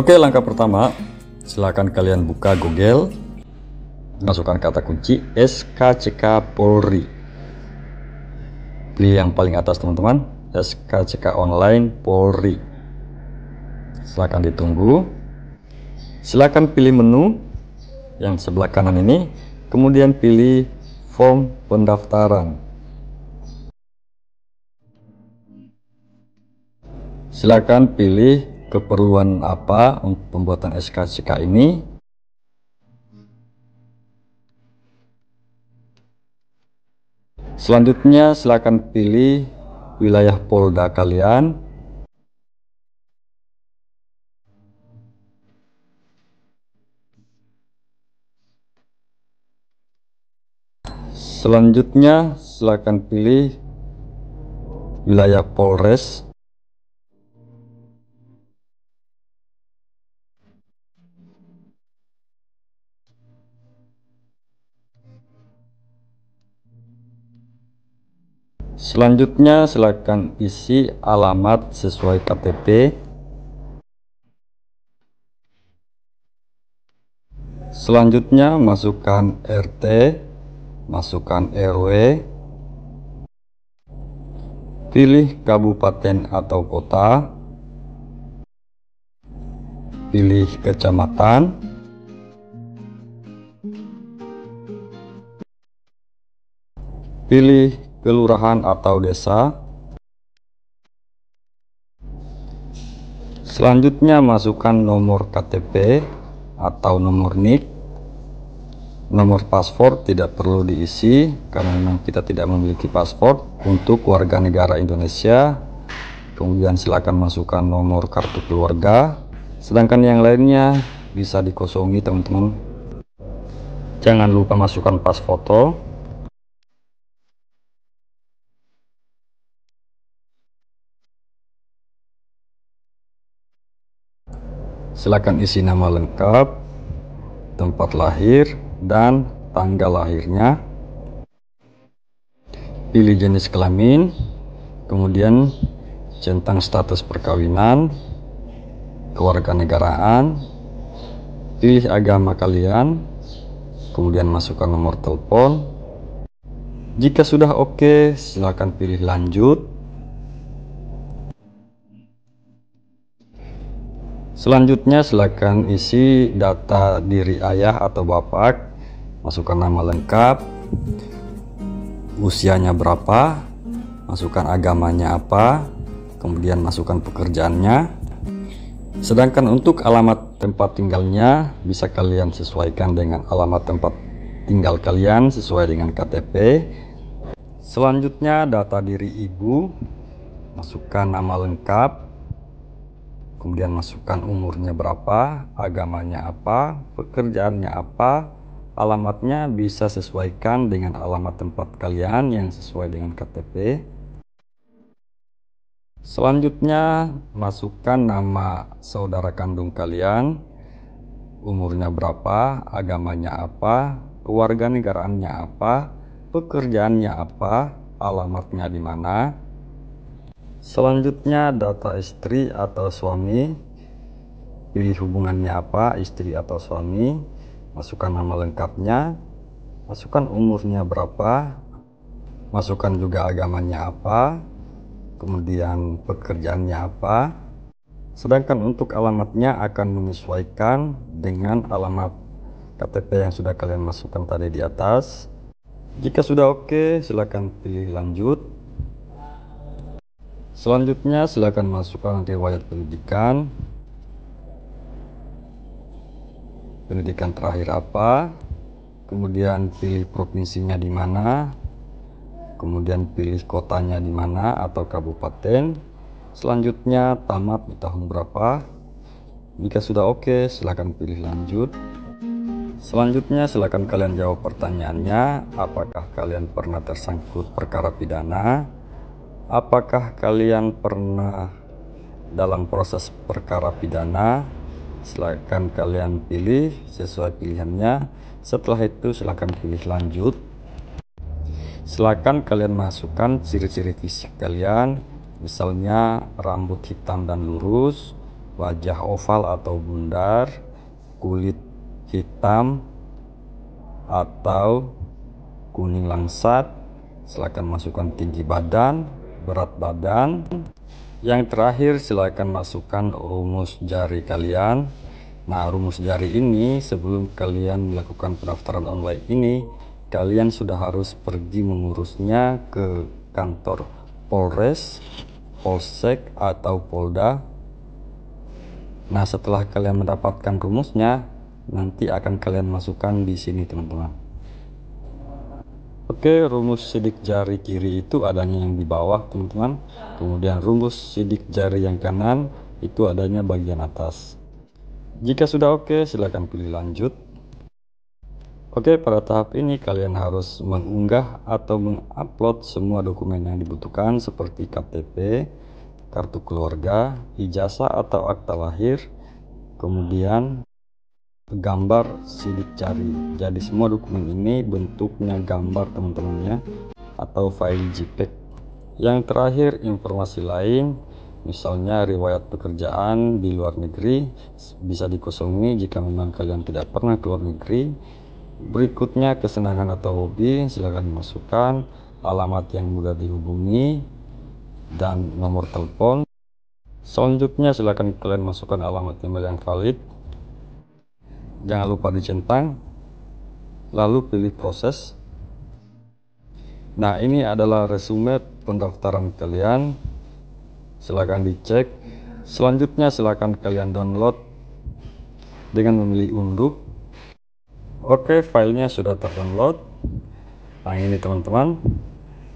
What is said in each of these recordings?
Oke, langkah pertama, silakan kalian buka Google, masukkan kata kunci SKCK Polri. Pilih yang paling atas teman-teman, SKCK Online Polri. Silakan ditunggu. Silakan pilih menu yang sebelah kanan ini, kemudian pilih form pendaftaran. Silakan pilih keperluan apa untuk pembuatan SKCK ini selanjutnya silakan pilih wilayah polda kalian selanjutnya silakan pilih wilayah Polres Selanjutnya silakan isi alamat sesuai KTP. Selanjutnya masukkan RT, masukkan RW. Pilih kabupaten atau kota. Pilih kecamatan. Pilih kelurahan atau desa. Selanjutnya masukkan nomor KTP atau nomor NIK. Nomor paspor tidak perlu diisi karena memang kita tidak memiliki paspor untuk warga negara Indonesia. Kemudian silakan masukkan nomor kartu keluarga. Sedangkan yang lainnya bisa dikosongi teman-teman. Jangan lupa masukkan pas foto. Silakan isi nama lengkap, tempat lahir, dan tanggal lahirnya. Pilih jenis kelamin, kemudian centang status perkawinan, kewarganegaraan, pilih agama kalian, kemudian masukkan nomor telepon. Jika sudah oke, okay, silakan pilih lanjut. Selanjutnya silakan isi data diri ayah atau bapak, masukkan nama lengkap, usianya berapa, masukkan agamanya apa, kemudian masukkan pekerjaannya. Sedangkan untuk alamat tempat tinggalnya bisa kalian sesuaikan dengan alamat tempat tinggal kalian sesuai dengan KTP. Selanjutnya data diri ibu, masukkan nama lengkap, kemudian masukkan umurnya berapa, agamanya apa, pekerjaannya apa, alamatnya bisa sesuaikan dengan alamat tempat kalian yang sesuai dengan KTP. Selanjutnya, masukkan nama saudara kandung kalian, umurnya berapa, agamanya apa, kewarganegaraannya apa, pekerjaannya apa, alamatnya di mana, selanjutnya data istri atau suami pilih hubungannya apa istri atau suami masukkan nama lengkapnya masukkan umurnya berapa masukkan juga agamanya apa kemudian pekerjaannya apa sedangkan untuk alamatnya akan menyesuaikan dengan alamat KTP yang sudah kalian masukkan tadi di atas jika sudah oke silakan pilih lanjut Selanjutnya silakan masukkan riwayat pendidikan. Pendidikan terakhir apa? Kemudian pilih provinsinya di mana? Kemudian pilih kotanya di mana atau kabupaten. Selanjutnya tamat di tahun berapa? Jika sudah oke, okay, silakan pilih lanjut. Selanjutnya silakan kalian jawab pertanyaannya, apakah kalian pernah tersangkut perkara pidana? Apakah kalian pernah dalam proses perkara pidana? Silahkan kalian pilih sesuai pilihannya. Setelah itu silahkan pilih lanjut. Silahkan kalian masukkan ciri-ciri fisik kalian, misalnya rambut hitam dan lurus, wajah oval atau bundar, kulit hitam atau kuning langsat. Silahkan masukkan tinggi badan, berat badan. Yang terakhir silakan masukkan rumus jari kalian. Nah rumus jari ini sebelum kalian melakukan pendaftaran online ini kalian sudah harus pergi mengurusnya ke kantor Polres, Polsek atau Polda. Nah setelah kalian mendapatkan rumusnya nanti akan kalian masukkan di sini teman-teman. Oke, rumus sidik jari kiri itu adanya yang di bawah, teman-teman. Kemudian rumus sidik jari yang kanan itu adanya bagian atas. Jika sudah oke, silakan pilih lanjut. Oke, pada tahap ini kalian harus mengunggah atau mengupload semua dokumen yang dibutuhkan seperti KTP, kartu keluarga, ijazah atau akta lahir, kemudian gambar sidik jari jadi semua dokumen ini bentuknya gambar teman temannya atau file JPEG yang terakhir informasi lain misalnya riwayat pekerjaan di luar negeri bisa dikosongi jika memang kalian tidak pernah ke luar negeri berikutnya kesenangan atau hobi silahkan masukkan alamat yang mudah dihubungi dan nomor telepon selanjutnya silahkan kalian masukkan alamat email yang valid jangan lupa dicentang lalu pilih proses nah ini adalah resume pendaftaran kalian silahkan dicek selanjutnya silahkan kalian download dengan memilih unduh oke filenya sudah terdownload nah ini teman-teman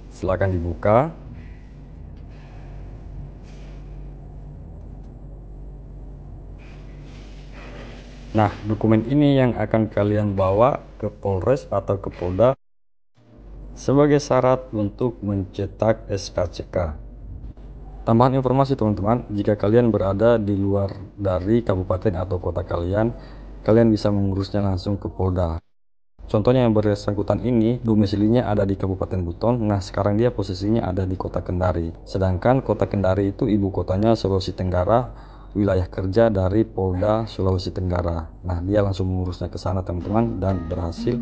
silahkan dibuka Nah, dokumen ini yang akan kalian bawa ke Polres atau ke Polda sebagai syarat untuk mencetak SKCK. Tambahan informasi teman-teman, jika kalian berada di luar dari kabupaten atau kota kalian, kalian bisa mengurusnya langsung ke Polda. Contohnya yang bersangkutan ini, domisilinya ada di Kabupaten Buton, nah sekarang dia posisinya ada di kota Kendari. Sedangkan kota Kendari itu ibu kotanya Sulawesi Tenggara, wilayah kerja dari Polda Sulawesi Tenggara. Nah, dia langsung mengurusnya ke sana teman-teman dan berhasil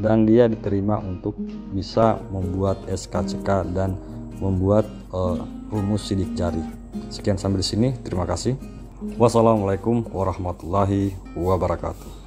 dan dia diterima untuk bisa membuat SKCK dan membuat uh, rumus sidik jari. Sekian sampai di sini, terima kasih. Wassalamualaikum warahmatullahi wabarakatuh.